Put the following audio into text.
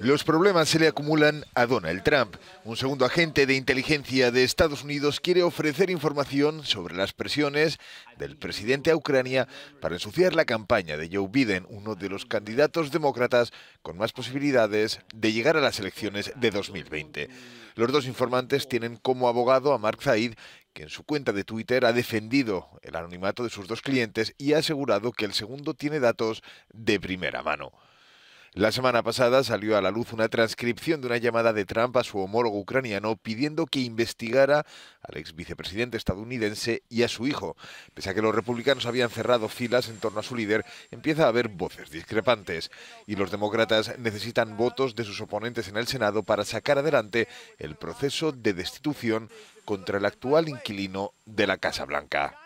Los problemas se le acumulan a Donald Trump. Un segundo agente de inteligencia de Estados Unidos quiere ofrecer información sobre las presiones del presidente a Ucrania para ensuciar la campaña de Joe Biden, uno de los candidatos demócratas con más posibilidades de llegar a las elecciones de 2020. Los dos informantes tienen como abogado a Mark Zaid, que en su cuenta de Twitter ha defendido el anonimato de sus dos clientes y ha asegurado que el segundo tiene datos de primera mano. La semana pasada salió a la luz una transcripción de una llamada de Trump a su homólogo ucraniano pidiendo que investigara al ex vicepresidente estadounidense y a su hijo. Pese a que los republicanos habían cerrado filas en torno a su líder, empieza a haber voces discrepantes y los demócratas necesitan votos de sus oponentes en el Senado para sacar adelante el proceso de destitución contra el actual inquilino de la Casa Blanca.